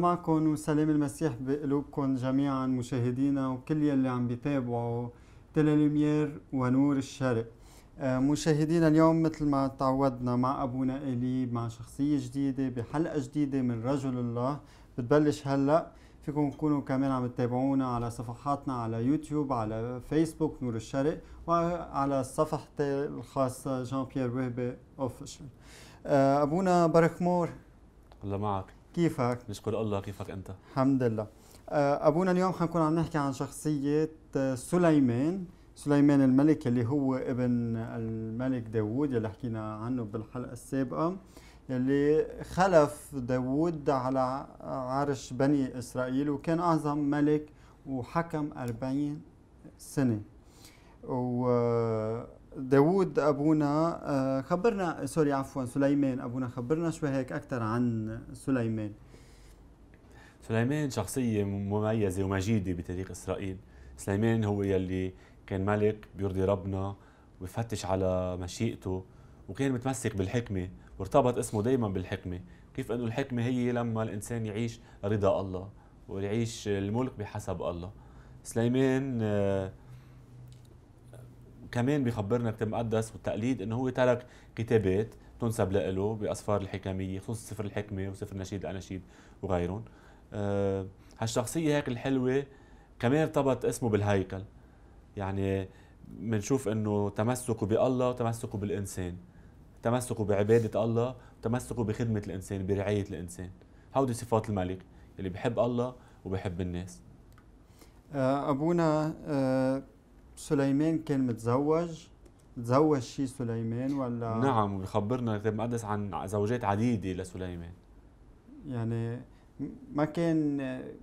معكم وسلام المسيح بقلوبكم جميعا مشاهدينا وكل يلي عم بيتابعوا تلاليمير ونور الشرق آه، مشاهدينا اليوم مثل ما تعودنا مع ابونا الي مع شخصيه جديده بحلقه جديده من رجل الله بتبلش هلا فيكم تكونوا كمان عم تتابعونا على صفحاتنا على يوتيوب على فيسبوك نور الشرق وعلى صفحتي الخاصه جان بيير وهبي اوفيشال ابونا بركمور الله معك كيفك؟ نشكر الله كيفك أنت؟ الحمد لله آه، أبونا اليوم حنكون عم نحكي عن شخصية آه، سليمان سليمان الملك اللي هو ابن الملك داوود اللي حكينا عنه بالحلقة السابقة اللي خلف داوود على عرش بني إسرائيل وكان أعظم ملك وحكم 40 سنة و آه، داوود ابونا آه، خبرنا سوري عفوا سليمان ابونا خبرنا شوي هيك اكثر عن سليمان سليمان شخصية مميزة ومجيدة بتاريخ إسرائيل سليمان هو يلي كان ملك بيرضي ربنا ويفتش على مشيئته وكان متمسك بالحكمة وارتبط اسمه دايما بالحكمة كيف أنه الحكمة هي لما الإنسان يعيش رضا الله ويعيش الملك بحسب الله سليمان آه كمان بيخبرنا كتاب مقدس والتقليد انه هو ترك كتابات تنسب له باسفار الحكميه خصوصا سفر الحكمه وسفر النشيد الاناشيد وغيرهم أه هالشخصيه هيك الحلوه كمان ارتبط اسمه بالهيكل يعني بنشوف انه تمسكه بالله وتمسكه بالانسان تمسكه بعباده الله وتمسكه بخدمه الانسان برعايه الانسان هودي صفات الملك اللي بحب الله وبحب الناس آه، ابونا أه سليمان كان متزوج تزوج شي سليمان ولا نعم بخبرنا الكتاب المقدس عن زوجات عديدة لسليمان يعني ما كان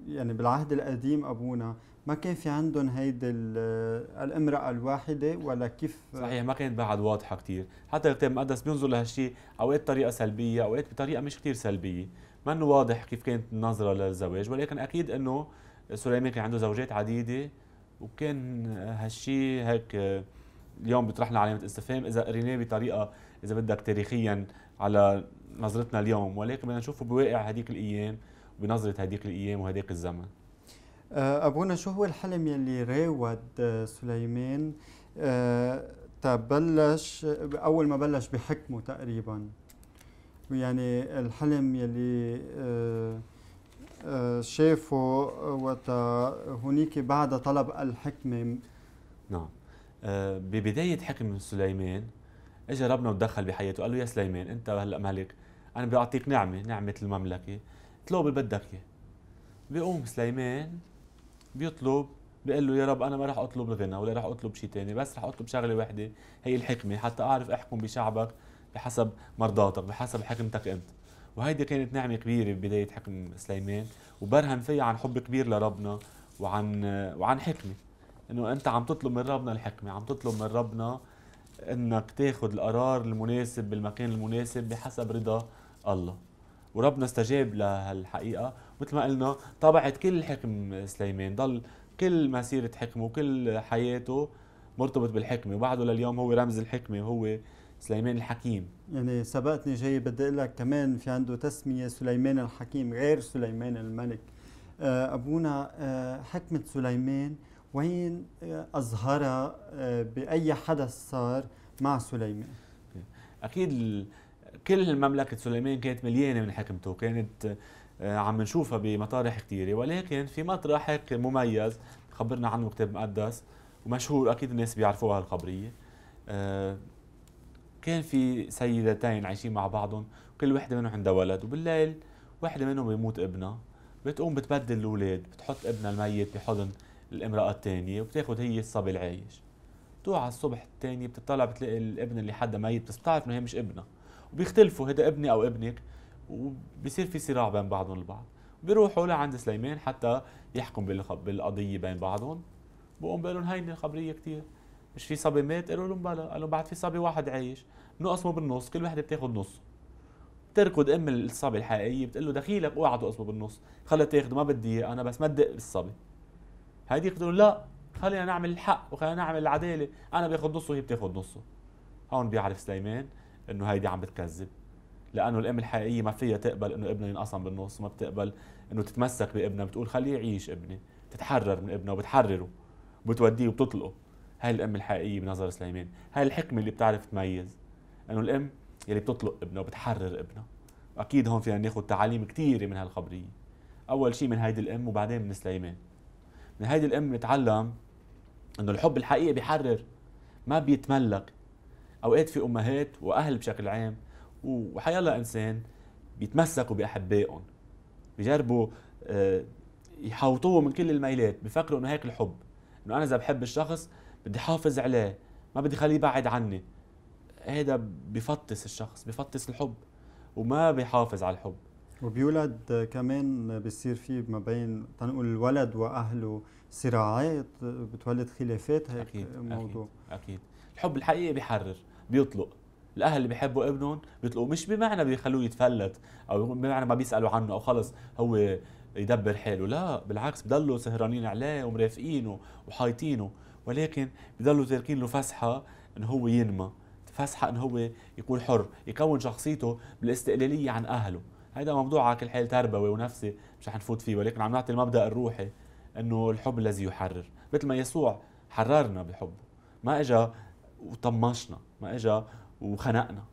يعني بالعهد القديم أبونا ما كان في عندهم هيدي الامرأة الواحدة ولا كيف صحيح ما كانت بعد واضحة كثير حتى الكتاب المقدس بينظر لهالشيء أوقات بطريقة سلبية أوقات بطريقة مش كثير سلبية ما انه واضح كيف كانت النظرة للزواج ولكن أكيد أنه سليمان كان عنده زوجات عديدة وكان هالشيء هيك اليوم بيطرح لنا علامه استفهام اذا قريناه بطريقه اذا بدك تاريخيا على نظرتنا اليوم ولكن بدنا نشوفه بواقع هذيك الايام وبنظره هذيك الايام وهذيك الزمن أه، ابونا شو هو الحلم يلي راود أه، سليمان أه، تبلش اول ما بلش بحكمه تقريبا يعني الحلم يلي شافوا وقت هنيك بعد طلب الحكمة نعم آه، ببداية حكم سليمان اجى ربنا ودخل بحياته قال له يا سليمان انت هلا ملك انا بدي اعطيك نعمه نعمه المملكه اطلب اللي بدك اياه بيقوم سليمان بيطلب بيقول له يا رب انا ما راح اطلب الغنى ولا راح اطلب شيء ثاني بس راح اطلب شغله واحده هي الحكمه حتى اعرف احكم بشعبك بحسب مرضاتك بحسب حكمتك انت وهيدي كانت نعمة كبيرة ببداية حكم سليمان وبرهن فيها عن حب كبير لربنا وعن وعن حكمة انه انت عم تطلب من ربنا الحكمة عم تطلب من ربنا انك تاخذ القرار المناسب بالمكان المناسب بحسب رضا الله وربنا استجاب لهالحقيقة مثل ما قلنا طبعت كل حكم سليمان ضل كل مسيرة حكمه وكل حياته مرتبط بالحكمة وبعده لليوم هو رمز الحكمة وهو سليمان الحكيم يعني سبقتني جاي بدي لك كمان في عنده تسميه سليمان الحكيم غير سليمان الملك آه، ابونا آه، حكمه سليمان وين آه، اظهرها باي حدث صار مع سليمان اكيد كل مملكه سليمان كانت مليانه من حكمته كانت عم نشوفها بمطارح كثيره ولكن في مطرح هيك مميز خبرنا عنه كتاب مقدس ومشهور اكيد الناس بيعرفوها هالخبريه كان في سيدتين عايشين مع بعضهم كل وحده منهم عندها ولد وبالليل وحده منهم بيموت ابنها بتقوم بتبدل الاولاد بتحط ابنها الميت بحضن الامراه الثانيه وبتاخذ هي الصبي العايش على الصبح الثاني بتطلع بتلاقي الابن اللي حدا ميت بتستعرف انه هي مش ابنها وبيختلفوا هذا ابني او ابنك وبصير في صراع بين بعضهم البعض بيروحوا لعند سليمان حتى يحكم بالقضيه بين بعضهم بقوم بقول لهم هيني الخبريه كثير مش في صبي مات قالوا لهم بلا قالوا بعد في صبي واحد عايش نقصمه بالنص كل وحده بتاخذ نص بتركض ام الصبي الحقيقيه بتقول له دخيلك اوعى تقسمه بالنص خلي تاخذه ما بدي انا بس ما تدق بالصبي هيديك بتقول لا خلينا نعمل الحق وخلينا نعمل العداله انا باخذ نصه وهي بتاخذ نصه هون بيعرف سليمان انه هيدي عم بتكذب لانه الام الحقيقيه ما فيها تقبل انه ابنها ينقسم بالنص ما بتقبل انه تتمسك بابنها بتقول خليه يعيش ابني تتحرر من ابنها وبتحرره بتوديه وبتطلقه هاي الام الحقيقيه بنظر سليمان هاي الحكمه اللي بتعرف تميز انه الام يلي بتطلق ابنها وبتحرر ابنها واكيد هون فينا ناخذ تعاليم كثيره من هالخبريه اول شيء من هيدي الام وبعدين من سليمان من هيدي الام نتعلم انه الحب الحقيقي بيحرر ما بيتملك اوقات في امهات واهل بشكل عام وحيالله انسان بيتمسكوا باحبائهم بيجربوا آه، يحوطوه من كل الميلات بفكروا انه هيك الحب انه انا اذا بحب الشخص بدي حافظ عليه ما بدي خليه بعد عني هذا بفطس الشخص بفطس الحب وما بيحافظ على الحب وبيولد كمان بصير في ما بين تنقول الولد واهله صراعات بتولد خلافات هيك أكيد موضوع أكيد, اكيد الحب الحقيقي بيحرر بيطلق الاهل اللي بيحبوا ابنهم بيطلقوا مش بمعنى بيخلوه يتفلت او بمعنى ما بيسالوا عنه او خلص هو يدبر حاله لا بالعكس بضلوا سهرانين عليه ومرافقينه وحايطينه ولكن بضلوا تاركين له فسحه انه هو ينمى فسحه انه هو يكون حر يكون شخصيته بالاستقلاليه عن اهله هذا موضوع على كل حال تربوي ونفسي مش رح نفوت فيه ولكن عم نعطي المبدا الروحي انه الحب الذي يحرر مثل ما يسوع حررنا بحبه ما اجى وطمشنا ما اجى وخنقنا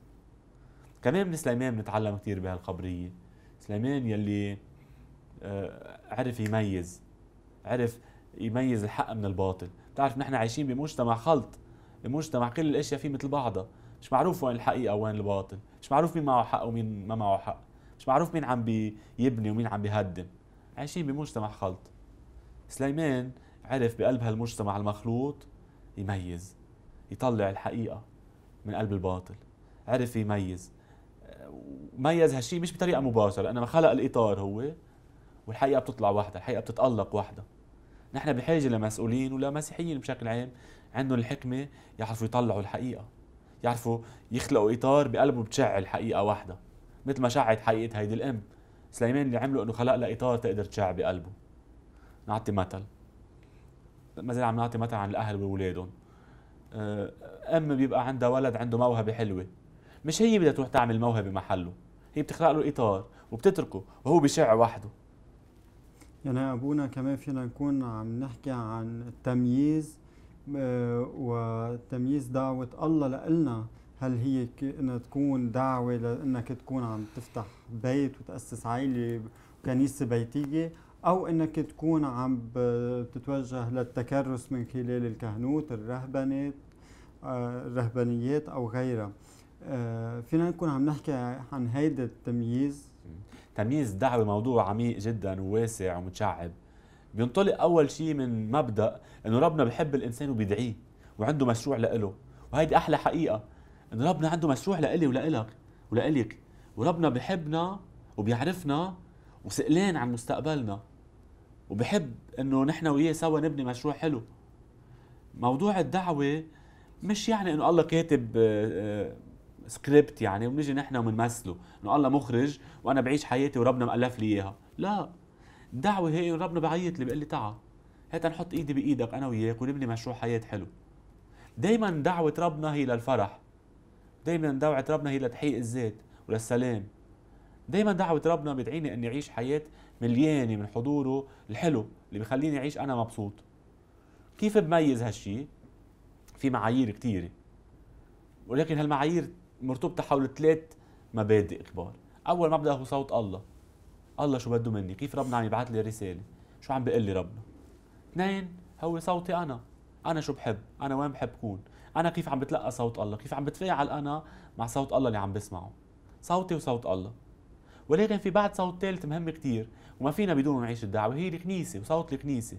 كمان من سليمان بنتعلم كثير بهالخبريه سليمان يلي آه، عرف يميز عرف يميز الحق من الباطل بتعرف نحن عايشين بمجتمع خلط بمجتمع كل الاشياء فيه مثل بعضها مش معروف وين الحقيقه وين الباطل مش معروف مين معه حق ومين ما معه حق مش معروف مين عم بيبني ومين عم بيهدم عايشين بمجتمع خلط سليمان عرف بقلب هالمجتمع المخلوط يميز يطلع الحقيقة من قلب الباطل عرف يميز ميز هالشيء مش بطريقة مباشرة إنما خلق الإطار هو والحقيقة بتطلع وحده الحقيقة بتتألق وحده نحن بحاجه لمسؤولين ولمسيحيين بشكل عام عندهم الحكمه يعرفوا يطلعوا الحقيقه يعرفوا يخلقوا اطار بقلبه بتشع الحقيقه واحده مثل ما شعت حقيقه هيدي الام سليمان اللي عمله انه خلق لها اطار تقدر تشع بقلبه نعطي مثل ما زال عم نعطي مثل عن الاهل واولادهم آه، ام بيبقى عندها ولد عنده موهبه حلوه مش هي بدها تروح تعمل موهبه محله هي بتخلق له اطار وبتتركه وهو بشع وحده يعني أبونا كمان فينا نكون عم نحكي عن التمييز آه، وتمييز دعوة الله لإلنا هل هي انها تكون دعوة لانك تكون عم تفتح بيت وتأسس عائلة وكنيسة بيتية او انك تكون عم تتوجه للتكرس من خلال الكهنوت الرهبنات آه، الرهبانيات او غيرها آه، فينا نكون عم نحكي عن هيدا التمييز تمييز الدعوة موضوع عميق جدا وواسع ومتشعب بينطلق أول شيء من مبدأ إنه ربنا بحب الإنسان وبيدعيه وعنده مشروع لإله وهيدي أحلى حقيقة إنه ربنا عنده مشروع لإلي ولإلك ولإلك وربنا بحبنا وبيعرفنا وسئلان عن مستقبلنا وبحب إنه نحن وياه سوا نبني مشروع حلو موضوع الدعوة مش يعني إنه الله كاتب آه، آه، سكريبت يعني وبنيجي نحن وبنمثله انه الله مخرج وانا بعيش حياتي وربنا مألف لي اياها لا الدعوه هي ربنا بعيط لي بيقول لي تعا هات نحط ايدي بايدك انا وياك ونبني مشروع حياه حلو دائما دعوه ربنا هي للفرح دائما دعوه ربنا هي لتحقيق الذات وللسلام دائما دعوه ربنا بتعيني اني اعيش حياه مليانه من حضوره الحلو اللي بخليني اعيش انا مبسوط كيف بميز هالشيء في معايير كثيره ولكن هالمعايير مرتبطه حول ثلاث مبادئ كبار اول مبدا هو صوت الله الله شو بده مني كيف ربنا عم يبعث لي رساله شو عم بيقول لي ربنا اثنين هو صوتي انا انا شو بحب انا وين بحب كون انا كيف عم بتلقى صوت الله كيف عم بتفاعل انا مع صوت الله اللي عم بسمعه صوتي وصوت الله ولكن في بعد صوت ثالث مهم كتير وما فينا بدونه نعيش الدعوه هي الكنيسه وصوت الكنيسه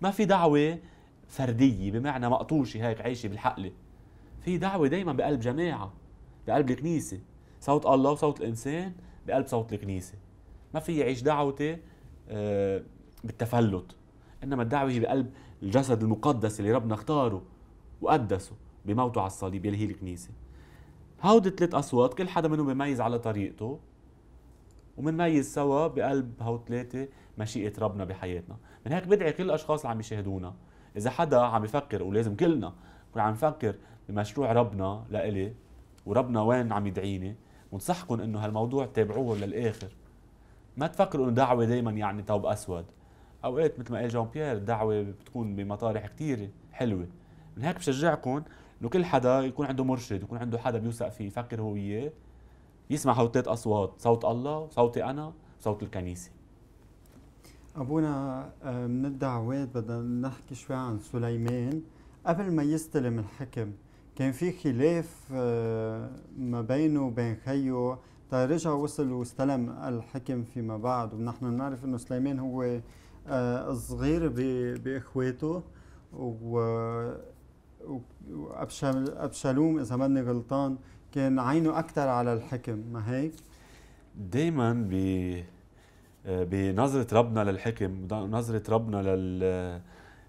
ما في دعوه فرديه بمعنى مقطوشه هيك عايشه بالحقله في دعوه دائما بقلب جماعه بقلب الكنيسه صوت الله وصوت الانسان بقلب صوت الكنيسه ما في يعيش دعوتي آه، بالتفلت انما الدعوه هي بقلب الجسد المقدس اللي ربنا اختاره وقدسه بموته على الصليب اللي هي الكنيسه هودي ثلاث اصوات كل حدا منهم بميز على طريقته ومنميز سوا بقلب هو ثلاثة مشيئة ربنا بحياتنا من هيك بدعي كل الأشخاص اللي عم يشاهدونا إذا حدا عم يفكر ولازم كلنا نكون عم نفكر بمشروع ربنا لإلي وربنا وين عم يدعيني بنصحكم انه هالموضوع تابعوه للاخر ما تفكروا انه دعوه دائما يعني ثوب اسود اوقات مثل ما قال جون بيير الدعوه بتكون بمطارح كثيره حلوه من هيك بشجعكم انه كل حدا يكون عنده مرشد يكون عنده حدا بيوثق فيه يفكر هو وياه يسمع هالثلاث اصوات صوت الله صوتي انا صوت الكنيسه ابونا آه، من الدعوات بدنا نحكي شوي عن سليمان قبل ما يستلم الحكم كان في خلاف آه، ما بينه وبين خيه ترجع طيب رجع وصل واستلم الحكم فيما بعد ونحن بنعرف انه سليمان هو آه، صغير باخواته و ابشالوم اذا ماني غلطان كان عينه اكثر على الحكم ما هيك؟ دائما ب آه، بنظرة ربنا للحكم نظرة ربنا لل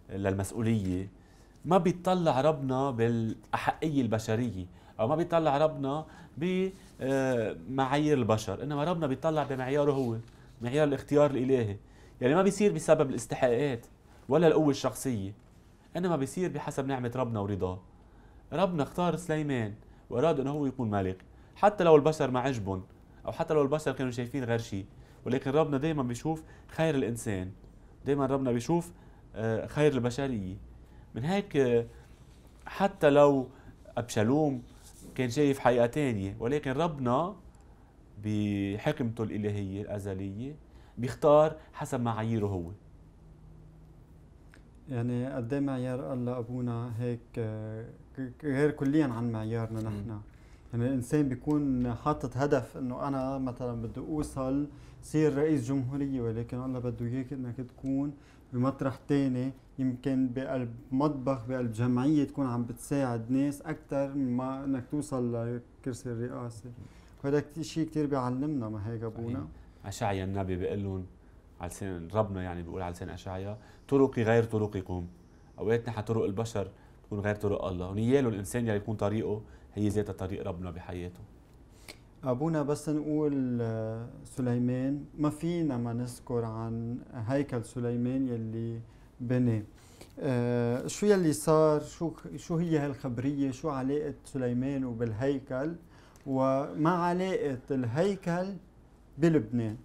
للمسؤولية ما بيطلع ربنا بالاحقيه البشريه او ما بيطلع ربنا بمعايير آه، البشر انما ربنا بيطلع بمعياره هو معيار الاختيار الالهي يعني ما بيصير بسبب الاستحقاقات ولا القوه الشخصيه انما بيصير بحسب نعمه ربنا ورضاه ربنا اختار سليمان واراد انه هو يكون ملك حتى لو البشر ما عجبهم او حتى لو البشر كانوا شايفين غير شيء ولكن ربنا دائما بيشوف خير الانسان دائما ربنا بيشوف آه، خير البشريه من هيك حتى لو أبشالوم كان شايف حقيقة تانية ولكن ربنا بحكمته الإلهية الأزلية بيختار حسب معاييره هو يعني قد إيه معيار الله ابونا هيك آه، غير كليا عن معيارنا نحن يعني الانسان بيكون حاطط هدف انه انا مثلا بدي اوصل صير رئيس جمهوريه ولكن الله بده اياك انك تكون بمطرح ثاني يمكن بقلب مطبخ بقلب جمعيه تكون عم بتساعد ناس اكثر ما انك توصل لكرسي الرئاسه وهذا شيء كثير بيعلمنا ما هيك ابونا اشعيا النبي بيقول لهم على لسان ربنا يعني بيقول على لسان اشعيا طرقي غير طرقكم اوقات نحن طرق البشر تكون غير طرق الله ونياله الانسان يلي يكون طريقه هي ذاتها طريق ربنا بحياته ابونا بس نقول آه، سليمان ما فينا ما نذكر عن هيكل سليمان يلي بني آه شو يلي صار شو شو هي هالخبريه شو علاقه سليمان وبالهيكل وما علاقه الهيكل بلبنان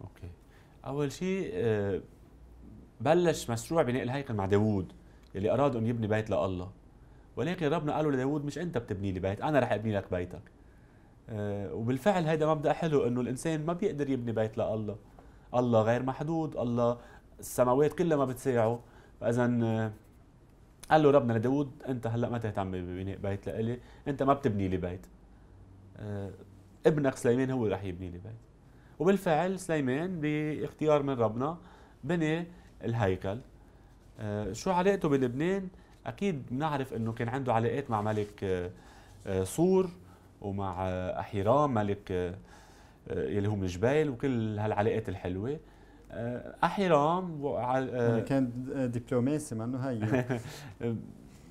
اوكي اول شيء آه بلش مشروع بناء الهيكل مع داوود يلي اراد ان يبني بيت لله ولكن ربنا قالوا لداوود مش انت بتبني لي بيت انا رح ابني لك بيتك آه وبالفعل هيدا مبدا حلو انه الانسان ما بيقدر يبني بيت لله الله غير محدود الله السماوات كلها ما بتساعه فاذا آه، قال له ربنا لداود انت هلا ما تهتم ببناء بيت لإلي انت ما بتبني لي بيت آه، ابنك سليمان هو اللي رح يبني لي بيت وبالفعل سليمان باختيار من ربنا بني الهيكل آه، شو علاقته بلبنان اكيد بنعرف انه كان عنده علاقات مع ملك صور ومع احيرام ملك يلي هو من جبيل وكل هالعلاقات الحلوه آه، احرام آه، كان آه، دبلوماسي ما انه هي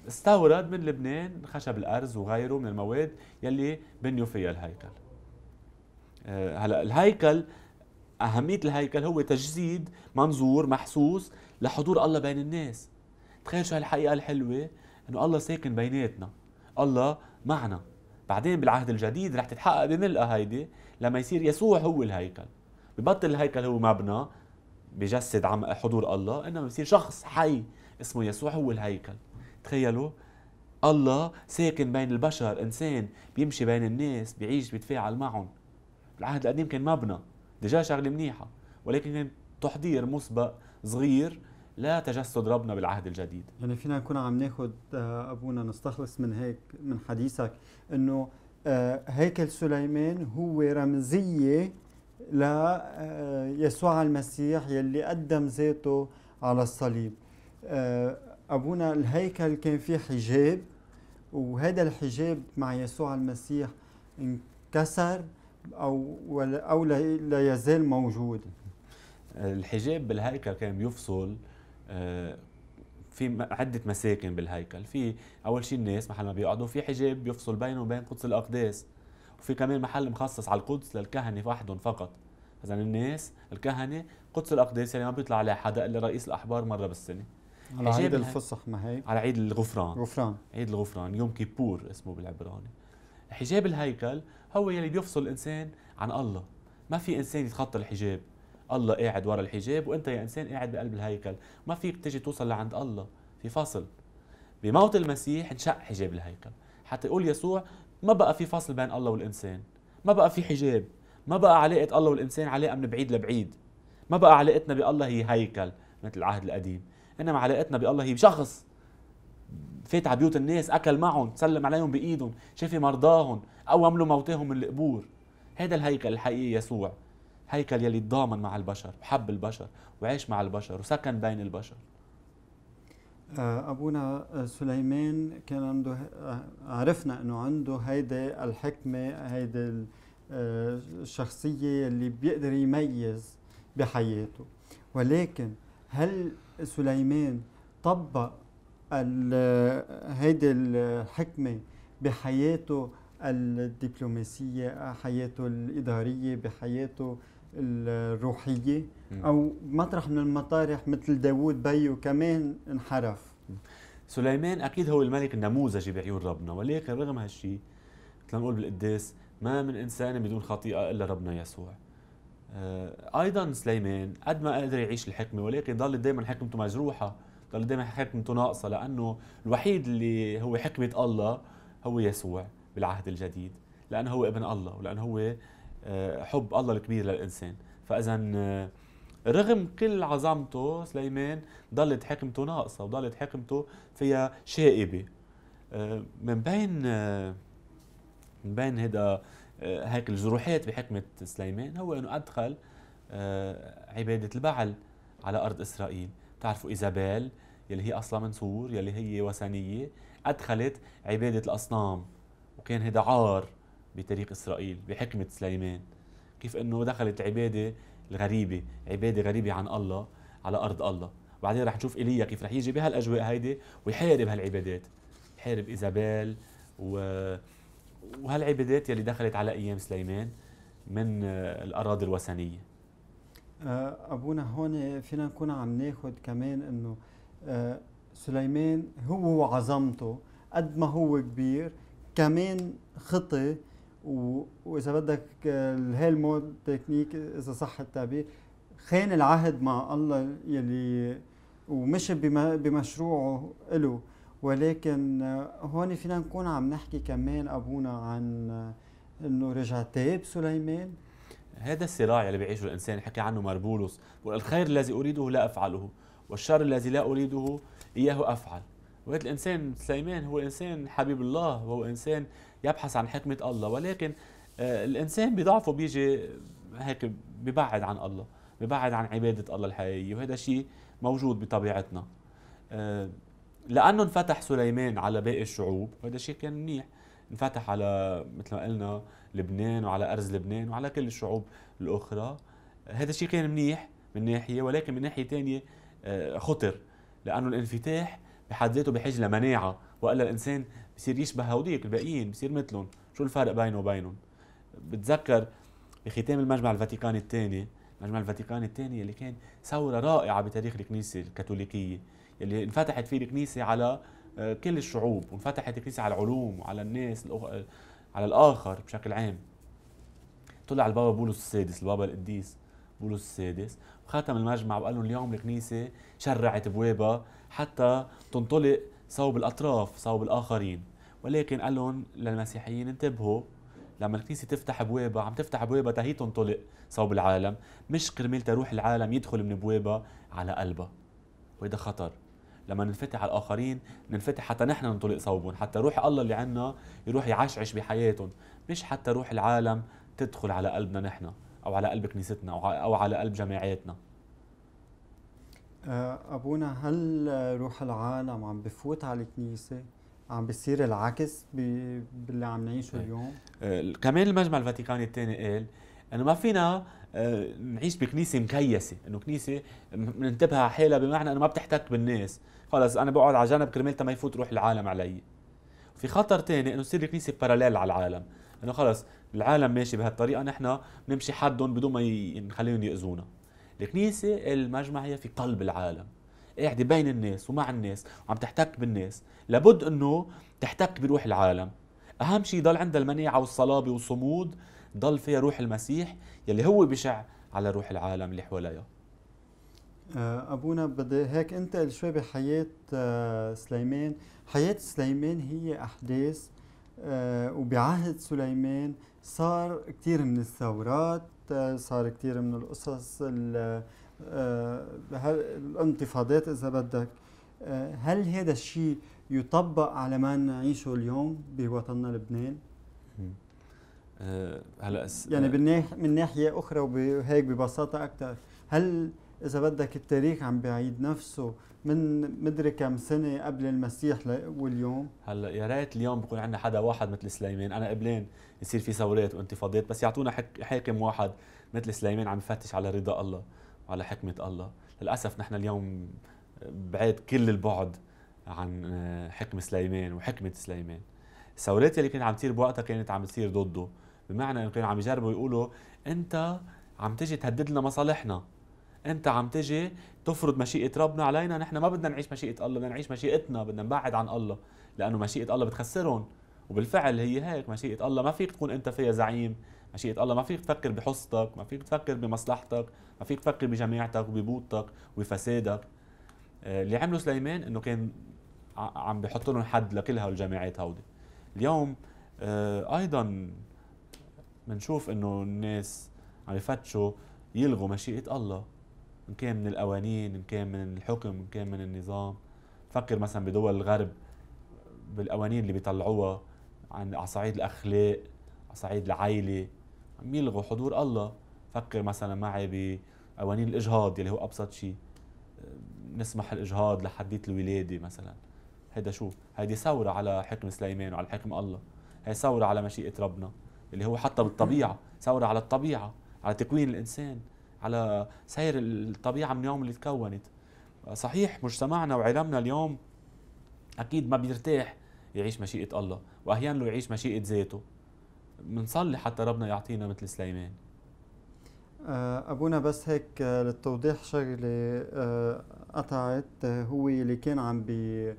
استورد من لبنان خشب الارز وغيره من المواد يلي بنيوا فيها الهيكل هلا الهيكل اهميه الهيكل هو تجسيد منظور محسوس لحضور الله بين الناس تخيل شو هالحقيقه الحلوه انه الله ساكن بيناتنا الله معنا بعدين بالعهد الجديد رح تتحقق بملقى هيدي لما يصير يسوع هو الهيكل ببطل الهيكل هو مبنى بجسد عم حضور الله انما بصير شخص حي اسمه يسوع هو الهيكل تخيلوا الله ساكن بين البشر انسان بيمشي بين الناس بيعيش بيتفاعل معهم بالعهد القديم كان مبنى دجا شغله منيحه ولكن كان تحضير مسبق صغير لا تجسد ربنا بالعهد الجديد يعني فينا نكون عم ناخذ آه، ابونا نستخلص من هيك من حديثك انه آه، هيكل سليمان هو رمزيه ليسوع آه، المسيح يلي قدم ذاته على الصليب آه، أبونا الهيكل كان فيه حجاب وهذا الحجاب مع يسوع المسيح انكسر أو أو لا يزال موجود الحجاب بالهيكل كان يفصل آه، في عدة مساكن بالهيكل في أول شيء الناس محل ما بيقعدوا في حجاب بيفصل بينه وبين قدس الأقداس في كمان محل مخصص على القدس للكهنة وحدهم فقط إذا الناس الكهنة قدس الأقداس يعني ما بيطلع عليها حدا إلا رئيس الأحبار مرة بالسنة على عيد الفصح ما هي على عيد الغفران غفران عيد الغفران يوم كيبور اسمه بالعبراني حجاب الهيكل هو يلي بيفصل الإنسان عن الله ما في إنسان يتخطى الحجاب الله قاعد ورا الحجاب وانت يا انسان قاعد بقلب الهيكل ما فيك تجي توصل لعند الله في فصل بموت المسيح انشق حجاب الهيكل حتى يقول يسوع ما بقى في فصل بين الله والإنسان ما بقى في حجاب ما بقى علاقة الله والإنسان علاقة من بعيد لبعيد ما بقى علاقتنا بالله هي هيكل مثل العهد القديم إنما علاقتنا بالله هي بشخص فات على بيوت الناس أكل معهم سلم عليهم بإيدهم شافي مرضاهم قوم عملوا موتاهم من القبور هذا الهيكل الحقيقي يسوع هيكل يلي تضامن مع البشر وحب البشر وعيش مع البشر وسكن بين البشر آه، ابونا آه، سليمان كان عنده آه، عرفنا انه عنده هيدي الحكمه هيدي الشخصيه اللي بيقدر يميز بحياته ولكن هل سليمان طبق هيدي الحكمه بحياته الدبلوماسيه حياته الاداريه بحياته الروحيه او مطرح من المطارح مثل داوود بيو كمان انحرف سليمان اكيد هو الملك النموذجي بعيون ربنا ولكن رغم هالشيء مثل ما نقول بالقداس ما من انسان بدون خطيئه الا ربنا يسوع آه، ايضا سليمان قد ما قدر يعيش الحكمه ولكن ضل دائما حكمته مجروحه ضل دائما حكمته ناقصه لانه الوحيد اللي هو حكمه الله هو يسوع بالعهد الجديد لانه هو ابن الله ولانه هو آه، حب الله الكبير للانسان فاذا آه، رغم كل عظمته سليمان ضلت حكمته ناقصة وضلت حكمته فيها شائبة آه، من بين آه، من بين هذا آه، هيك الجروحات بحكمة سليمان هو انه ادخل عبادة البعل على ارض اسرائيل بتعرفوا ايزابيل يلي هي اصلا من سور يلي هي وثنية ادخلت عبادة الاصنام وكان هذا عار بتاريخ اسرائيل بحكمة سليمان كيف انه دخلت عبادة الغريبه عباده غريبه عن الله على ارض الله وبعدين رح نشوف ايليا كيف رح يجي بهالاجواء هيدي ويحارب هالعبادات يحارب ايزابيل و وهالعبادات يلي دخلت على ايام سليمان من آه، الاراضي الوثنيه آه، ابونا هون فينا نكون عم ناخذ كمان انه آه، سليمان هو وعظمته قد ما هو كبير كمان خطي واذا بدك الهيلمود تكنيك اذا صح التعبير خان العهد مع الله يلي ومشي بمشروعه له ولكن آه، هون فينا نكون عم نحكي كمان ابونا عن آه، انه رجع تاب سليمان هذا الصراع اللي بيعيشه الانسان حكى عنه مربولوس والخير الخير الذي اريده لا افعله والشر الذي لا اريده اياه افعل وهذا الانسان سليمان هو انسان حبيب الله وهو انسان يبحث عن حكمة الله ولكن آه، الإنسان بضعفه بيجي هيك ببعد عن الله ببعد عن عبادة الله الحقيقية وهذا شيء موجود بطبيعتنا آه، لأنه انفتح سليمان على باقي الشعوب وهذا شيء كان منيح انفتح على مثل ما قلنا لبنان وعلى أرز لبنان وعلى كل الشعوب الأخرى هذا الشيء كان منيح من ناحية ولكن من ناحية تانية آه، خطر لأنه الانفتاح بحد ذاته بحاجة لمناعة وإلا الإنسان بصير يشبه هوديك الباقيين بصير مثلهم شو الفرق بينه وبينهم بتذكر بختام المجمع الفاتيكاني الثاني المجمع الفاتيكاني الثاني اللي كان ثوره رائعه بتاريخ الكنيسه الكاثوليكيه اللي انفتحت فيه الكنيسه على آه، كل الشعوب وانفتحت الكنيسه على العلوم وعلى الناس آه، على الاخر بشكل عام طلع البابا بولس السادس البابا القديس بولس السادس وختم المجمع وقال لهم اليوم الكنيسه شرعت بوابها حتى تنطلق صوب الاطراف صوب الاخرين ولكن قال لهم للمسيحيين انتبهوا لما الكنيسه تفتح بوابه عم تفتح بوابه تهي تنطلق صوب العالم مش كرمال تروح العالم يدخل من بوابه على قلبها وهذا خطر لما ننفتح على الاخرين ننفتح حتى نحن ننطلق صوبهم حتى روح الله اللي عنا يروح يعشعش بحياتهم مش حتى روح العالم تدخل على قلبنا نحن او على قلب كنيستنا او على قلب جماعاتنا آه، ابونا هل روح العالم عم بفوت على الكنيسه عم بيصير العكس باللي عم نعيشه إيه. اليوم آه، كمان المجمع الفاتيكاني الثاني قال انه ما فينا آه، نعيش بكنيسه مكيسه انه كنيسه مننتبه على حالها بمعنى انه ما بتحتك بالناس خلص انا بقعد على جنب كرمال ما يفوت روح العالم علي في خطر تاني انه تصير الكنيسه باراليل على العالم انه خلص العالم ماشي بهالطريقه نحن بنمشي حدهم بدون ما ي... نخليهم ياذونا الكنيسه المجمع هي في قلب العالم قاعده بين الناس ومع الناس وعم تحتك بالناس لابد انه تحتك بروح العالم اهم شيء ضل عندها المناعه والصلابه والصمود ضل فيها روح المسيح يلي هو بشع على روح العالم اللي حواليها آه، ابونا بدي هيك انتقل شوي بحياه آه، سليمان حياه سليمان هي احداث آه، وبعهد سليمان صار كثير من الثورات صار كثير من القصص اللي آه، الانتفاضات اذا بدك آه، هل هذا الشيء يطبق على ما نعيشه اليوم بوطننا لبنان؟ آه، هلا يعني آه من ناحيه اخرى وهيك ببساطه اكثر، هل اذا بدك التاريخ عم بيعيد نفسه من مدري كم سنه قبل المسيح واليوم هلا يا ريت اليوم بكون عندنا حدا واحد مثل سليمان انا قبلان يصير في ثورات وانتفاضات بس يعطونا حاكم واحد مثل سليمان عم يفتش على رضا الله على حكمة الله للأسف نحن اليوم بعيد كل البعد عن حكم سليمان وحكمة سليمان الثورات اللي كانت عم تصير بوقتها كانت عم تصير ضده بمعنى انه كانوا عم يجربوا يقولوا انت عم تجي تهدد لنا مصالحنا انت عم تجي تفرض مشيئه ربنا علينا نحن ما بدنا نعيش مشيئه الله بدنا نعيش مشيئتنا بدنا نبعد عن الله لانه مشيئه الله بتخسرهم وبالفعل هي هيك مشيئه الله ما فيك تكون انت فيها زعيم مشيئة الله ما فيك تفكر بحصتك ما فيك تفكر بمصلحتك ما فيك تفكر بجماعتك وببوطك وبفسادك آه، اللي عمله سليمان انه كان عم بحط لهم حد لكل هالجماعات هودي اليوم آه، ايضا بنشوف انه الناس عم يفتشوا يلغوا مشيئة الله ان كان من القوانين ان كان من الحكم ان كان من النظام فكر مثلا بدول الغرب بالقوانين اللي بيطلعوها عن على صعيد الاخلاق على صعيد العائله عم يلغوا حضور الله فكر مثلا معي بقوانين الاجهاض يلي هو ابسط شيء نسمح الاجهاض لحديت الولاده مثلا هيدا شو هيدي ثوره على حكم سليمان وعلى حكم الله هي ثوره على مشيئه ربنا اللي هو حتى بالطبيعه ثوره على الطبيعه على تكوين الانسان على سير الطبيعه من يوم اللي تكونت صحيح مجتمعنا وعالمنا اليوم اكيد ما بيرتاح يعيش مشيئه الله واحيانا له يعيش مشيئه ذاته بنصلي حتى ربنا يعطينا مثل سليمان آه، ابونا بس هيك آه، للتوضيح شغله آه، قطعت هو اللي كان عم بي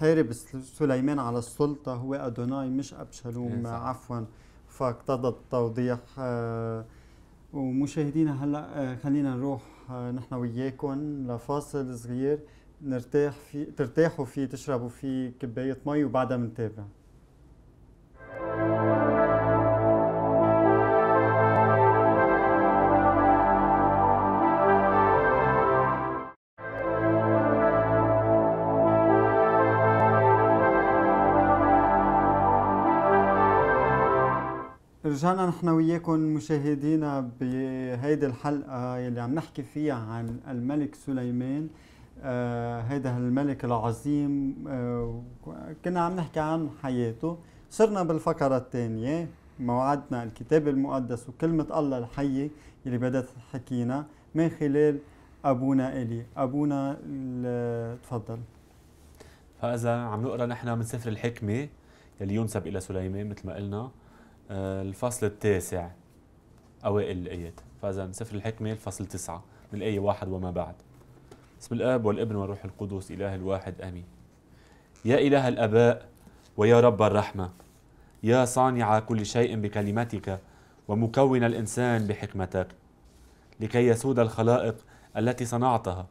حارب سليمان على السلطه هو ادوناي مش ابشالوم إيه، عفوا فاقتضى التوضيح ومشاهدينا هلا خلينا نروح نحن وياكم لفاصل صغير نرتاح فيه ترتاحوا فيه تشربوا فيه كبايه مي وبعدها بنتابع رجعنا نحن وياكم مشاهدينا بهيدي الحلقة يلي عم نحكي فيها عن الملك سليمان آه هيدا الملك العظيم آه كنا عم نحكي عن حياته صرنا بالفقرة الثانية موعدنا الكتاب المقدس وكلمة الله الحية يلي بدأت حكينا من خلال أبونا إلي أبونا تفضل فإذا عم نقرأ نحن من سفر الحكمة يلي ينسب إلى سليمان مثل ما قلنا آه، الفصل التاسع أوائل الآيات فإذا سفر الحكمة الفصل تسعة من الآية واحد وما بعد بسم الآب والابن والروح القدس إله الواحد آمين يا إله الآباء ويا رب الرحمة يا صانع كل شيء بكلمتك ومكون الإنسان بحكمتك لكي يسود الخلائق التي صنعتها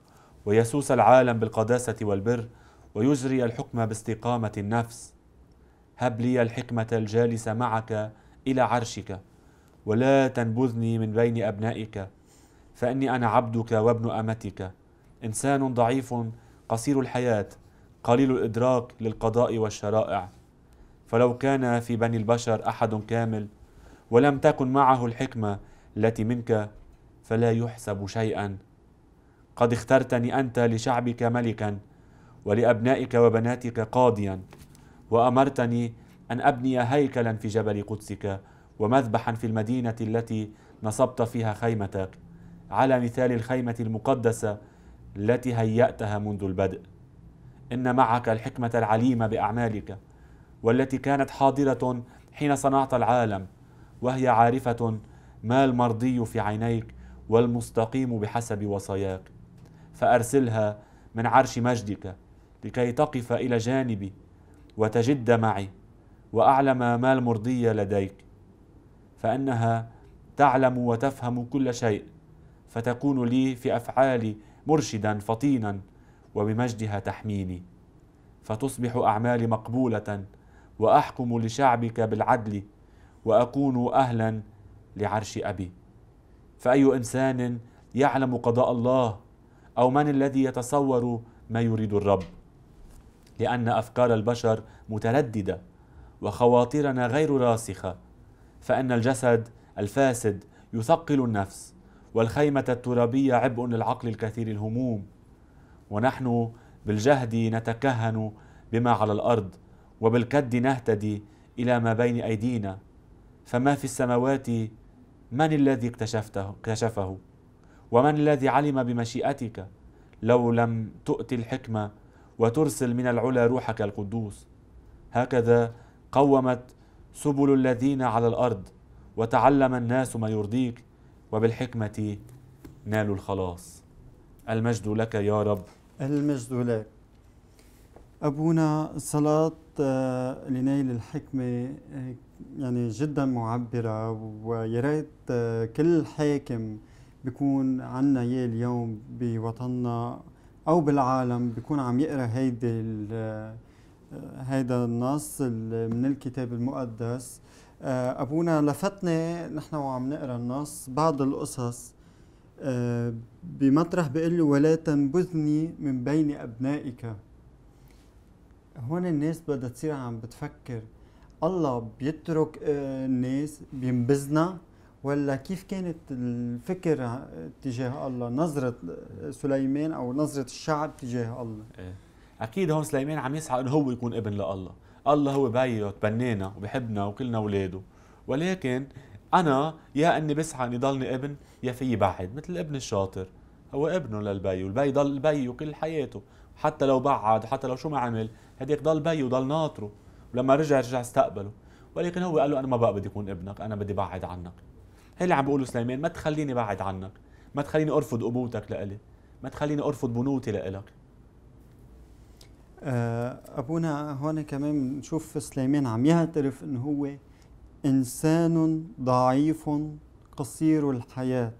ويسوس العالم بالقداسة والبر ويجري الحكم باستقامة النفس هب لي الحكمة الجالسة معك إلى عرشك ولا تنبذني من بين أبنائك فإني أنا عبدك وابن أمتك إنسان ضعيف قصير الحياة قليل الإدراك للقضاء والشرائع فلو كان في بني البشر أحد كامل ولم تكن معه الحكمة التي منك فلا يحسب شيئا قد اخترتني أنت لشعبك ملكا ولأبنائك وبناتك قاضيا وأمرتني أن أبني هيكلا في جبل قدسك ومذبحا في المدينة التي نصبت فيها خيمتك على مثال الخيمة المقدسة التي هيأتها منذ البدء إن معك الحكمة العليمة بأعمالك والتي كانت حاضرة حين صنعت العالم وهي عارفة ما المرضي في عينيك والمستقيم بحسب وصاياك فأرسلها من عرش مجدك لكي تقف إلى جانبي وتجد معي واعلم ما المرضيه لديك فانها تعلم وتفهم كل شيء فتكون لي في افعالي مرشدا فطينا وبمجدها تحميني فتصبح اعمالي مقبوله واحكم لشعبك بالعدل واكون اهلا لعرش ابي فاي انسان يعلم قضاء الله او من الذي يتصور ما يريد الرب لان افكار البشر متردده وخواطرنا غير راسخه فان الجسد الفاسد يثقل النفس والخيمه الترابيه عبء للعقل الكثير الهموم ونحن بالجهد نتكهن بما على الارض وبالكد نهتدي الى ما بين ايدينا فما في السماوات من الذي اكتشفته اكتشفه ومن الذي علم بمشيئتك لو لم تؤت الحكمه وترسل من العلا روحك القدوس هكذا قومت سبل الذين على الارض وتعلم الناس ما يرضيك وبالحكمه نالوا الخلاص المجد لك يا رب المجد لك ابونا صلاه آه، لنيل الحكمه آه، يعني جدا معبره ويا ريت آه، كل حاكم بيكون عنا اياه اليوم بوطننا او بالعالم بيكون عم يقرا هيدي هيدا النص من الكتاب المقدس آه، أبونا لفتنا نحن وعم نقرأ النص بعض القصص آه، بمطرح بيقول له ولا تنبذني من بين أبنائك هون الناس بدها تصير عم بتفكر الله بيترك آه، الناس بينبذنا ولا كيف كانت الفكر تجاه الله نظرة سليمان أو نظرة الشعب تجاه الله إيه. اكيد هون سليمان عم يسعى انه هو يكون ابن لله الله هو بايه وتبنينا وبحبنا وكلنا اولاده ولكن انا يا اني بسعى اني ضلني ابن يا في بعد مثل ابن الشاطر هو ابنه للبي والبي ضل بيه كل حياته حتى لو بعد حتى لو شو ما عمل هديك ضل بيه وضل ناطره ولما رجع رجع استقبله ولكن هو قال له انا ما بقى بدي اكون ابنك انا بدي بعد عنك هي اللي عم بقوله سليمان ما تخليني بعد عنك ما تخليني ارفض ابوتك لإلي ما تخليني ارفض بنوتي لإلك آه، ابونا هون كمان بنشوف سليمان عم يعترف انه هو انسان ضعيف قصير الحياه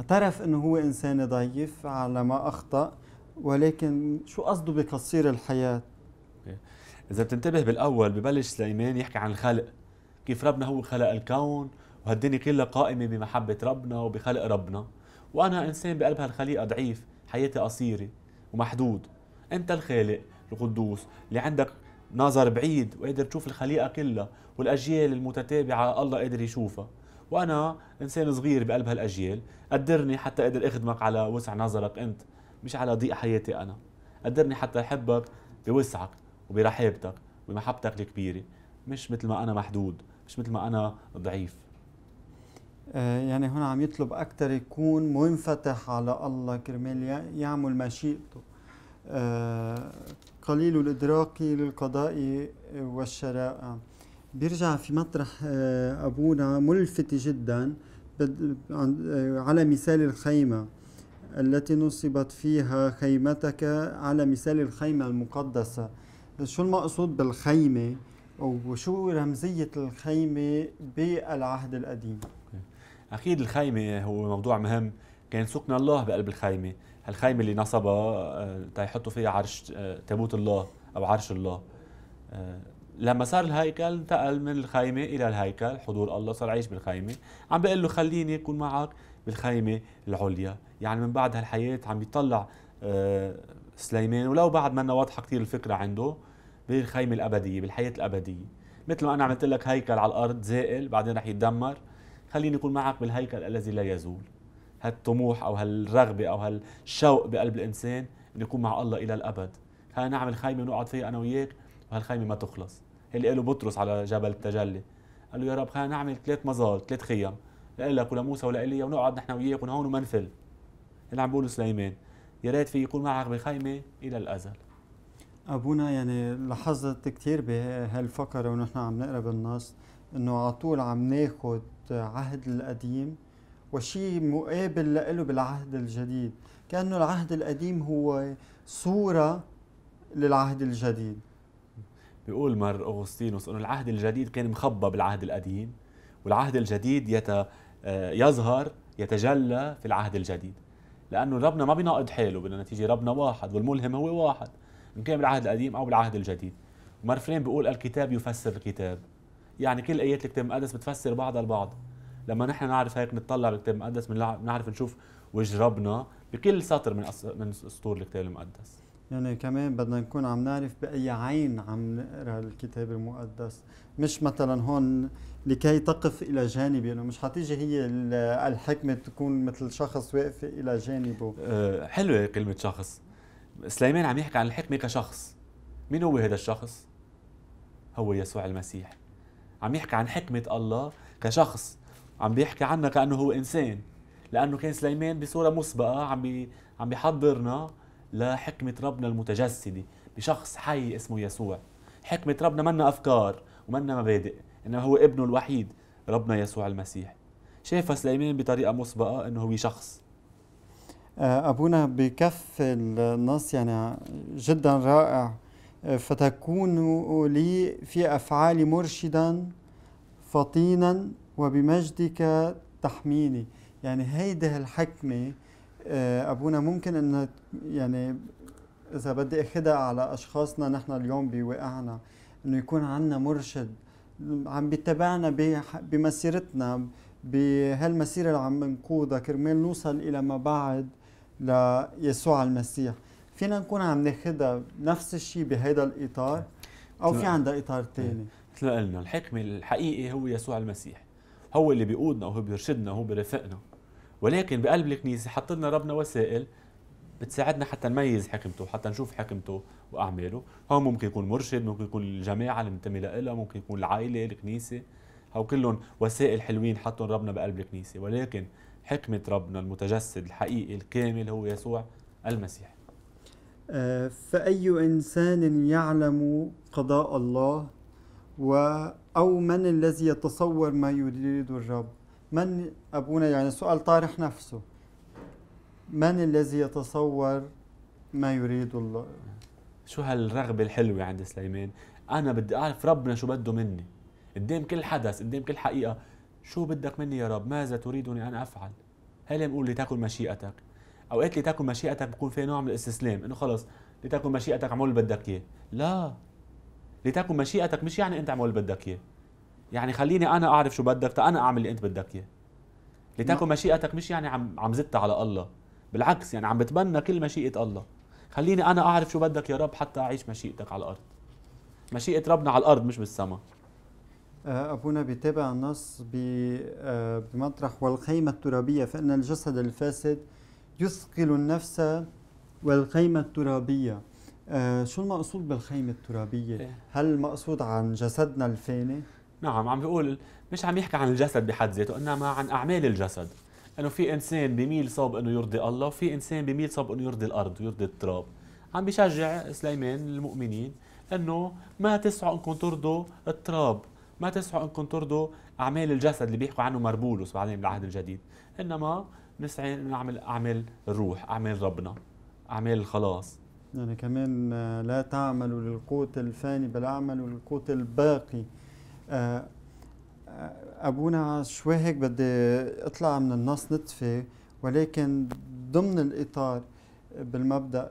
اعترف انه هو انسان ضعيف على ما اخطا ولكن شو قصده بقصير الحياه اذا بتنتبه بالاول ببلش سليمان يحكي عن الخلق كيف ربنا هو خلق الكون وهالدنيا كلها قائمه بمحبه ربنا وبخلق ربنا وانا انسان بقلب هالخليقه ضعيف حياتي قصيره ومحدود انت الخالق القدوس اللي عندك نظر بعيد وقادر تشوف الخليقه كلها والاجيال المتتابعه الله قادر يشوفها وانا انسان صغير بقلب هالاجيال قدرني حتى اقدر اخدمك على وسع نظرك انت مش على ضيق حياتي انا قدرني حتى احبك بوسعك وبرحابتك ومحبتك الكبيره مش مثل ما انا محدود مش مثل ما انا ضعيف آه، يعني هون عم يطلب اكثر يكون منفتح على الله كرمال يعمل مشيئته آه، قليل الإدراك للقضاء والشرائع بيرجع في مطرح آه، أبونا ملفت جدا آه، على مثال الخيمة التي نصبت فيها خيمتك على مثال الخيمة المقدسة شو المقصود بالخيمة وشو رمزية الخيمة بالعهد القديم أكيد الخيمة هو موضوع مهم كان سكن الله بقلب الخيمة هالخيمه اللي نصبها آه، تيحطوا فيها عرش آه، تابوت الله او عرش الله آه، لما صار الهيكل انتقل من الخيمه الى الهيكل حضور الله صار عايش بالخيمه عم بقول له خليني اكون معك بالخيمه العليا يعني من بعد هالحياه عم يطلع سليمان ولو بعد ما واضحه كثير الفكره عنده بالخيمه الابديه بالحياه الابديه مثل ما انا عملت لك هيكل على الارض زائل بعدين رح يتدمر خليني اكون معك بالهيكل الذي لا يزول هالطموح او هالرغبه او هالشوق بقلب الانسان انه يكون مع الله الى الابد خلينا نعمل خيمه ونقعد فيها انا وياك وهالخيمه ما تخلص اللي قاله بطرس على جبل التجلي قال له يا رب خلينا نعمل ثلاث مظال ثلاث خيم لك ولموسى ولإلي ونقعد نحن وياك ونهون ومنفل اللي عم بيقوله سليمان يا ريت في يكون معك بخيمه الى الازل ابونا يعني لاحظت كثير بهالفقره ونحن عم نقرا بالنص انه على طول عم ناخذ عهد القديم وشيء مقابل له بالعهد الجديد كأنه العهد القديم هو صورة للعهد الجديد بيقول مر أغسطينوس أنه العهد الجديد كان مخبى بالعهد القديم والعهد الجديد يت... يظهر يتجلى في العهد الجديد لأنه ربنا ما بيناقض حاله بالنتيجة ربنا واحد والملهم هو واحد إن كان بالعهد القديم أو بالعهد الجديد مرفلين بيقول الكتاب يفسر الكتاب يعني كل آيات الكتاب المقدس بتفسر بعضها البعض لما نحن نعرف هيك نتطلع بالكتاب المقدس بنعرف نشوف وجه ربنا بكل سطر من أس... من سطور الكتاب المقدس يعني كمان بدنا نكون عم نعرف بأي عين عم نقرا الكتاب المقدس مش مثلا هون لكي تقف الى جانبي يعني مش حتيجي هي الحكمه تكون مثل شخص واقف الى جانبه أه حلوه كلمه شخص سليمان عم يحكي عن الحكمه كشخص مين هو هذا الشخص هو يسوع المسيح عم يحكي عن حكمه الله كشخص عم بيحكي عنا كانه هو انسان لانه كان سليمان بصوره مسبقه عم بي عم بيحضرنا لحكمه ربنا المتجسده بشخص حي اسمه يسوع حكمه ربنا منا افكار ومنا مبادئ انما هو ابنه الوحيد ربنا يسوع المسيح شافها سليمان بطريقه مسبقه انه هو شخص آه، ابونا بكف النص يعني جدا رائع آه، فتكون لي في افعالي مرشدا فطينا وبمجدك تحميني يعني هيدي الحكمة آه، أبونا ممكن أنها يعني إذا بدي أخدها على أشخاصنا نحن اليوم بواقعنا أنه يكون عندنا مرشد عم بيتبعنا بمسيرتنا بهالمسيرة اللي عم نقودها كرمال نوصل إلى ما بعد ليسوع المسيح فينا نكون عم ناخدها نفس الشيء بهيدا الإطار أو في عندها إطار ثاني مثل ما قلنا الحكمة الحقيقي هو يسوع المسيح هو اللي بيقودنا وهو بيرشدنا وهو بيرفقنا ولكن بقلب الكنيسة حط لنا ربنا وسائل بتساعدنا حتى نميز حكمته حتى نشوف حكمته واعماله هو ممكن يكون مرشد ممكن يكون الجماعه اللي منتمي لها ممكن يكون العائله الكنيسه هو كلهم وسائل حلوين حطهم ربنا بقلب الكنيسه ولكن حكمه ربنا المتجسد الحقيقي الكامل هو يسوع المسيح آه، فأي إنسان يعلم قضاء الله و أو من الذي يتصور ما يريد الرب من أبونا يعني سؤال طارح نفسه من الذي يتصور ما يريد الله شو هالرغبة الحلوة عند سليمان أنا بدي أعرف ربنا شو بده مني قدام كل حدث قدام كل حقيقة شو بدك مني يا رب ماذا تريدني أن أفعل هل بنقول تاكل مشيئتك أوقات لتاكل مشيئتك بكون في نوع من الاستسلام إنه خلص لتكن مشيئتك عمول بدك إياه لا لتكن مشيئتك مش يعني انت اعمل اللي بدك اياه يعني خليني انا اعرف شو بدك تا انا اعمل اللي انت بدك اياه لتكن مشيئتك مش يعني عم عم زدت على الله بالعكس يعني عم بتبنى كل مشيئه الله خليني انا اعرف شو بدك يا رب حتى اعيش مشيئتك على الارض مشيئه ربنا على الارض مش بالسماء آه، أبونا بيتابع النص آه، بمطرح والخيمة الترابية فإن الجسد الفاسد يثقل النفس والخيمة الترابية آه، شو المقصود بالخيمة الترابية؟ إيه. هل المقصود عن جسدنا الفاني؟ نعم عم بيقول مش عم يحكي عن الجسد بحد ذاته انما عن اعمال الجسد انه في انسان بميل صوب انه يرضي الله وفي انسان بميل صوب انه يرضي الارض ويرضي التراب عم بيشجع سليمان المؤمنين انه ما تسعوا انكم ترضوا التراب ما تسعوا انكم ترضوا اعمال الجسد اللي بيحكوا عنه مربولوس بعدين بالعهد الجديد انما نسعى نعمل اعمال الروح اعمال ربنا اعمال الخلاص يعني كمان آه، لا تعملوا للقوت الفاني بل اعملوا للقوت الباقي آه، آه، ابونا شوي هيك بدي اطلع من النص نتفه ولكن ضمن الاطار بالمبدا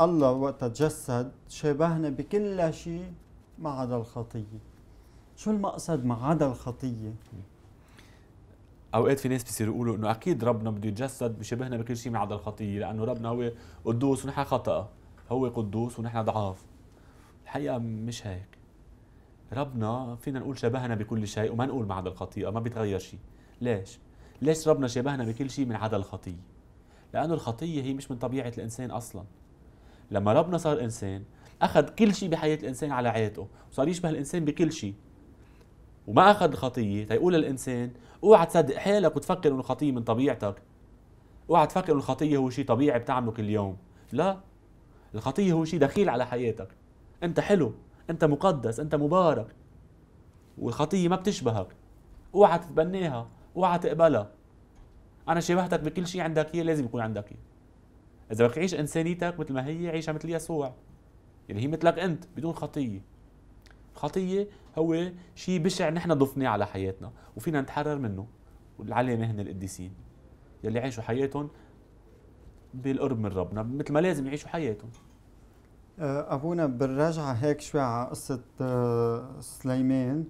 الله وقت تجسد شبهنا بكل شيء ما عدا الخطيه شو المقصد ما عدا الخطيه اوقات في ناس بيصيروا يقولوا انه اكيد ربنا بده يتجسد بشبهنا بكل شيء ما عدا الخطيه لانه ربنا هو قدوس ونحن خطأ هو قدوس ونحن ضعاف الحقيقه مش هيك ربنا فينا نقول شبهنا بكل شيء وما نقول ما عدا الخطيئه ما بيتغير شيء ليش ليش ربنا شبهنا بكل شيء من عدا الخطيه لانه الخطيه هي مش من طبيعه الانسان اصلا لما ربنا صار انسان اخذ كل شيء بحياه الانسان على عاتقه وصار يشبه الانسان بكل شيء وما اخذ الخطيه تيقول للانسان اوعى تصدق حالك وتفكر انه الخطيه من طبيعتك اوعى تفكر انه الخطيه هو شيء طبيعي بتعمله كل يوم لا الخطيه هو شيء دخيل على حياتك انت حلو انت مقدس انت مبارك والخطيه ما بتشبهك اوعى تتبناها اوعى تقبلها انا شبهتك بكل شيء عندك هي لازم يكون عندك هي. اذا بدك تعيش انسانيتك مثل ما هي عيشها مثل يسوع يعني هي مثلك انت بدون خطيه الخطيه هو شيء بشع نحن ضفناه على حياتنا وفينا نتحرر منه والعلامه هن القديسين يلي عاشوا حياتهم بالقرب من ربنا مثل ما لازم يعيشوا حياتهم آه، ابونا بالرجعه هيك شوي على قصه آه، سليمان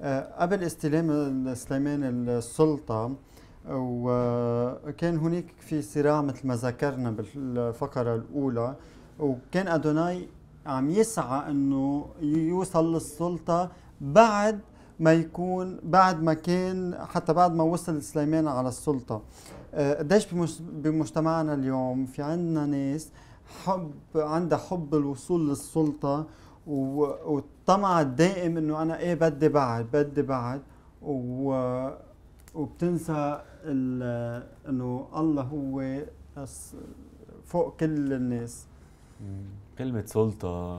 آه، قبل استلام سليمان السلطه وكان هناك في صراع مثل ما ذكرنا بالفقره الاولى وكان ادوناي عم يسعى انه يوصل للسلطه بعد ما يكون بعد ما كان حتى بعد ما وصل سليمان على السلطة آه، قديش بمجتمعنا اليوم في عندنا ناس حب عندها حب الوصول للسلطة والطمع الدائم انه انا ايه بدي بعد بدي بعد و وبتنسى انه الله هو فوق كل الناس كلمة سلطة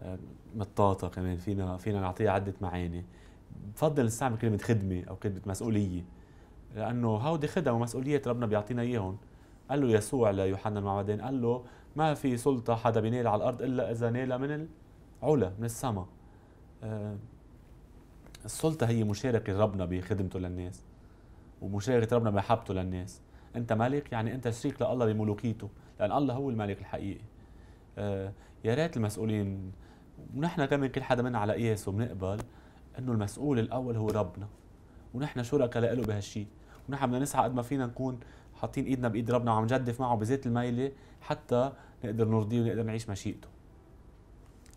آه، مطاطه كمان فينا فينا نعطيها عده معاني بفضل نستعمل كلمه خدمه او كلمه مسؤوليه لانه هودي خدم ومسؤوليه ربنا بيعطينا اياهم قال له يسوع ليوحنا المعمدان قال له ما في سلطه حدا بينال على الارض الا اذا نالها من العلا من السماء آه، السلطه هي مشاركه ربنا بخدمته للناس ومشاركه ربنا بمحبته للناس انت ملك يعني انت شريك لله بملوكيته لان الله هو الملك الحقيقي آه، يا ريت المسؤولين ونحن كمان كل حدا منا على قياسه بنقبل انه المسؤول الاول هو ربنا ونحن شركاء له بهالشيء ونحن بدنا نسعى قد ما فينا نكون حاطين ايدنا بايد ربنا وعم نجدف معه بذات الميله حتى نقدر نرضيه ونقدر نعيش مشيئته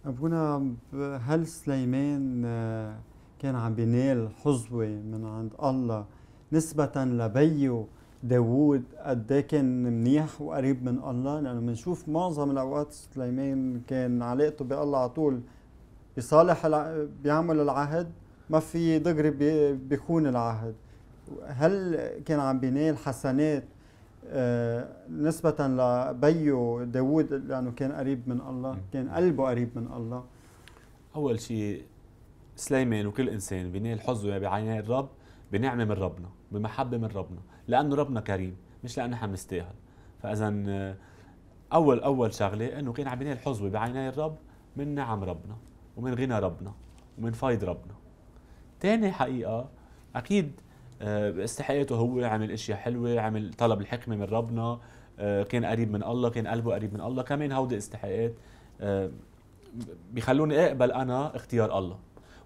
ابونا هل سليمان آه، كان عم بينال حظوه من عند الله نسبه لبيه داوود قد إيه كان منيح وقريب من الله لانه بنشوف معظم الاوقات سليمان كان علاقته بالله على طول بصالح الع... بيعمل العهد ما في دغري بي... بيخون العهد هل كان عم بينال الحسنات آه نسبة لبيو داوود لأنه كان قريب من الله كان قلبه قريب من الله أول شيء سليمان وكل إنسان بينال حظه بعين الرب بنعمة من ربنا بمحبة من ربنا لانه ربنا كريم مش لانه نحن بنستاهل فاذا آه، اول اول شغله انه كان عم ينال حظوه بعيني الرب من نعم ربنا ومن غنى ربنا ومن فيض ربنا تاني حقيقه اكيد آه، استحقاقته هو عمل اشياء حلوه عمل طلب الحكمه من ربنا آه، كان قريب من الله كان قلبه قريب من الله كمان هودي استحقاقات بيخلوني اقبل انا اختيار الله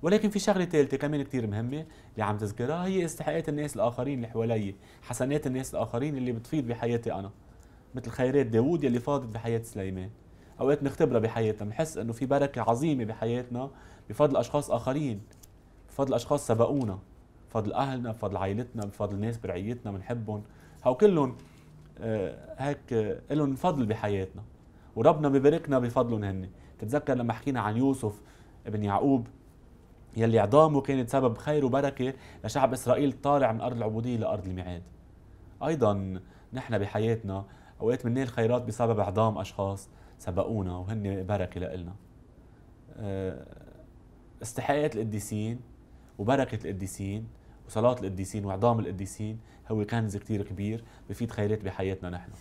ولكن في شغله ثالثه كمان كثير مهمه اللي عم تذكرها هي استحقاقات الناس الاخرين اللي حوالي حسنات الناس الاخرين اللي بتفيض بحياتي انا مثل خيرات داوود يلي فاضت بحياه سليمان اوقات بنختبرها بحياتنا بنحس انه في بركه عظيمه بحياتنا بفضل اشخاص اخرين بفضل اشخاص سبقونا بفضل اهلنا بفضل عائلتنا بفضل ناس برعيتنا بنحبهم هو كلهم آه، هيك لهم فضل بحياتنا وربنا بباركنا بفضلهم هن تتذكر لما حكينا عن يوسف ابن يعقوب يلي عظامه كانت سبب خير وبركة لشعب إسرائيل طالع من أرض العبودية لأرض الميعاد أيضا نحن بحياتنا أوقات بننال الخيرات بسبب عظام أشخاص سبقونا وهن بركة لإلنا آه، استحقاقات القديسين وبركة القديسين وصلاة القديسين وعظام القديسين هو كنز كتير كبير بفيد خيرات بحياتنا نحن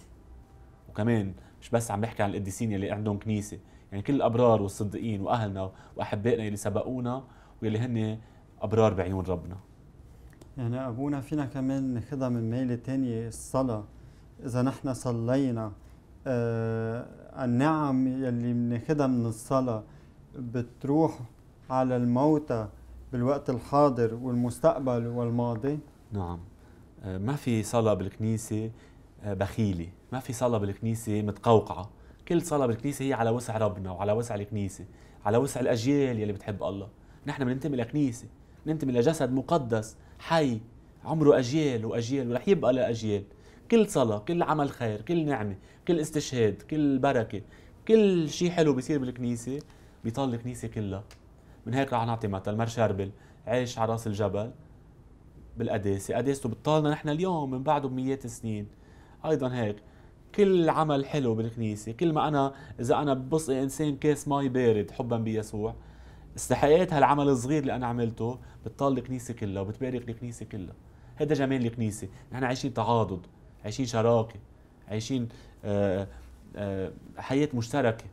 وكمان مش بس عم بحكي عن القديسين يلي عندهم كنيسة يعني كل الأبرار والصديقين وأهلنا وأحبائنا يلي سبقونا واللي هن ابرار بعيون ربنا يعني ابونا فينا كمان ناخذها من ميله تانية الصلاه اذا نحن صلينا آه النعم يلي بناخذها من الصلاه بتروح على الموتى بالوقت الحاضر والمستقبل والماضي نعم آه، ما في صلاة بالكنيسة آه، بخيلة ما في صلاة بالكنيسة متقوقعة كل صلاة بالكنيسة هي على وسع ربنا وعلى وسع الكنيسة على وسع الأجيال يلي بتحب الله نحن بننتمي لكنيسه ننتمي لجسد مقدس حي عمره اجيال واجيال ورح يبقى لاجيال كل صلاة كل عمل خير كل نعمة كل استشهاد كل بركة كل شيء حلو بيصير بالكنيسة بيطل الكنيسة كلها من هيك رح نعطي مثل مر شربل عايش على راس الجبل بالقداسة قداسته بتطالنا نحن اليوم من بعده بمئات السنين أيضا هيك كل عمل حلو بالكنيسة كل ما أنا إذا أنا بصقي إنسان كاس مي بارد حبا بيسوع بي استحقيت هالعمل الصغير اللي انا عملته بتطال الكنيسه كلها وبتبارك الكنيسه كلها هذا جمال الكنيسه نحن عايشين تعاضد عايشين شراكه عايشين آه، آه، حياه مشتركه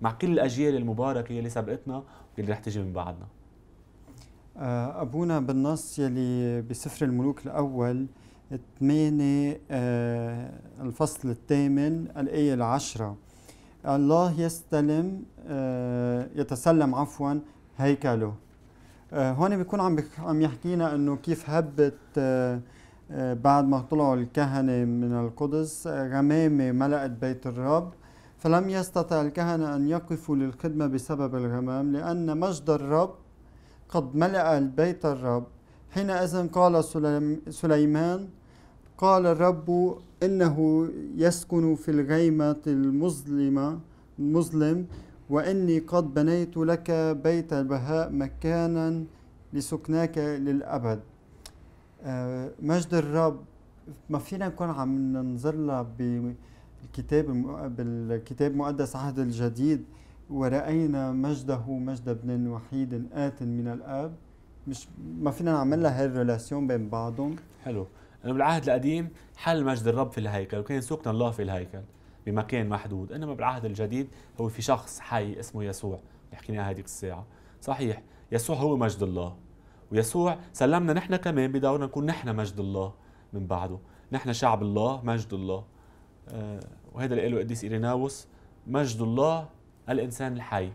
مع كل الاجيال المباركه اللي سبقتنا واللي رح تجي من بعدنا آه، ابونا بالنص يلي بسفر الملوك الاول 8 الفصل الثامن الايه العشره الله يستلم آه، يتسلم عفوا هيكله آه، هون بيكون عم عم يحكينا انه كيف هبت آه، بعد ما طلعوا الكهنه من القدس غمامه ملأت بيت الرب فلم يستطع الكهنه ان يقفوا للخدمه بسبب الغمام لان مجد الرب قد ملأ البيت الرب حينئذ قال سليمان قال الرب إنه يسكن في الغيمة المظلمة المظلم وإني قد بنيت لك بيت البهاء مكانا لسكناك للأبد آه، مجد الرب ما فينا نكون عم ننظر لها بالكتاب بالكتاب مقدس عهد الجديد ورأينا مجده مجد ابن وحيد آت من الآب مش ما فينا نعمل لها هالريلاسيون بين بعضهم حلو انه بالعهد القديم حل مجد الرب في الهيكل وكان سكن الله في الهيكل بمكان محدود انما بالعهد الجديد هو في شخص حي اسمه يسوع بيحكينا هذيك الساعه صحيح يسوع هو مجد الله ويسوع سلمنا نحن كمان بدورنا نكون نحن مجد الله من بعده نحن شعب الله مجد الله آه وهذا اللي قاله القديس إيريناوس مجد الله الإنسان الحي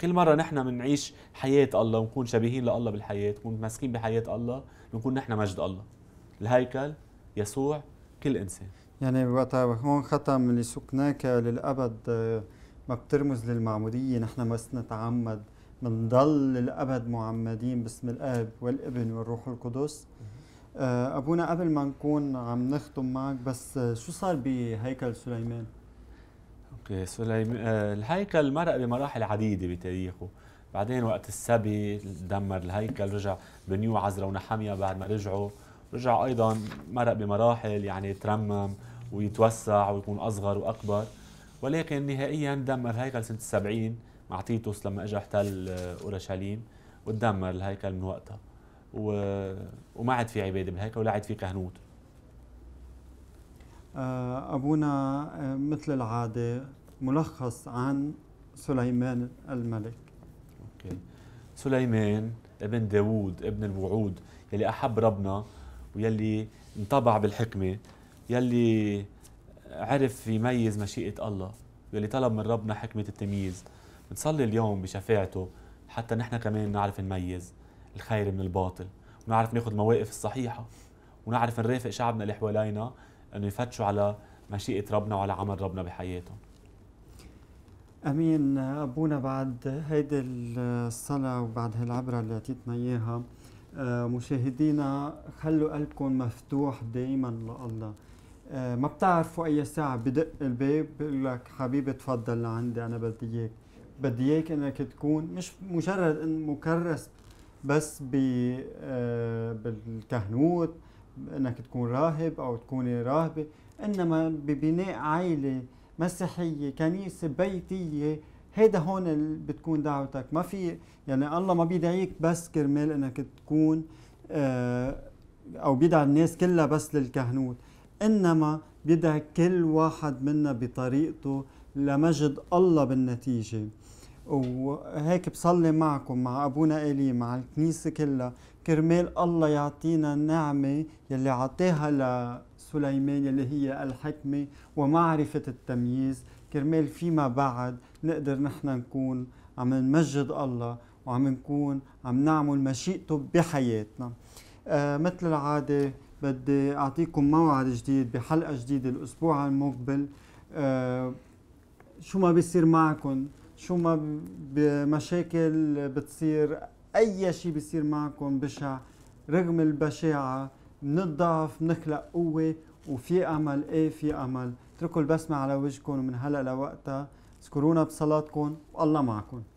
كل مرة نحن بنعيش حياة الله ونكون شبيهين لله بالحياة ونكون ماسكين بحياة الله بنكون نحن مجد الله الهيكل يسوع كل انسان يعني وقتها هون ختم لسكناك للابد آه، ما بترمز للمعموديه نحن بس نتعمد بنضل للابد معمدين باسم الاب والابن والروح القدس آه، ابونا قبل ما نكون عم نختم معك بس آه، شو صار بهيكل سليمان؟ اوكي سليمان الهيكل مرق بمراحل عديده بتاريخه بعدين وقت السبي دمر الهيكل رجع بنيو عزرا ونحميا بعد ما رجعوا رجع ايضا مرق بمراحل يعني ترمم ويتوسع ويكون اصغر واكبر ولكن نهائيا دمر هيكل سنه 70 مع تيتوس لما اجى احتل آه، اورشليم وتدمر الهيكل من وقتها و... وما عاد في عباده بالهيكل ولا عاد في كهنوت آه، ابونا آه، مثل العاده ملخص عن سليمان الملك أوكي. سليمان ابن داوود ابن الوعود يلي احب ربنا ويلي انطبع بالحكمة يلي عرف يميز مشيئة الله يلي طلب من ربنا حكمة التمييز بنصلي اليوم بشفاعته حتى نحن كمان نعرف نميز الخير من الباطل ونعرف ناخذ المواقف الصحيحة ونعرف نرافق شعبنا اللي حوالينا انه يفتشوا على مشيئة ربنا وعلى عمل ربنا بحياتهم امين ابونا بعد هيدي الصلاه وبعد هالعبره اللي اعطيتنا اياها آه، مشاهدينا خلوا قلبكم مفتوح دائما لله آه، ما بتعرفوا اي ساعه بدق الباب بقول لك حبيبي تفضل لعندي انا بدي اياك بدي اياك انك تكون مش مجرد ان مكرس بس ب آه، بالكهنوت انك تكون راهب او تكوني راهبه انما ببناء عائله مسيحيه كنيسه بيتيه هيدا هون بتكون دعوتك ما في يعني الله ما بيدعيك بس كرمال انك تكون آه، او بيدعي الناس كلها بس للكهنوت انما بيدعي كل واحد منا بطريقته لمجد الله بالنتيجه وهيك بصلي معكم مع ابونا الي مع الكنيسه كلها كرمال الله يعطينا النعمه يلي عطاها لسليمان يلي هي الحكمه ومعرفه التمييز كرمال فيما بعد نقدر نحن نكون عم نمجد الله وعم نكون عم نعمل مشيئته بحياتنا آه مثل العادة بدي أعطيكم موعد جديد بحلقة جديدة الأسبوع المقبل آه شو ما بيصير معكم شو ما بمشاكل بتصير أي شيء بيصير معكم بشع رغم البشاعة الضعف نخلق قوة وفي أمل إيه في أمل اتركوا البسمة على وجهكم ومن هلأ لوقتها اذكرونا بصلاتكم والله معكم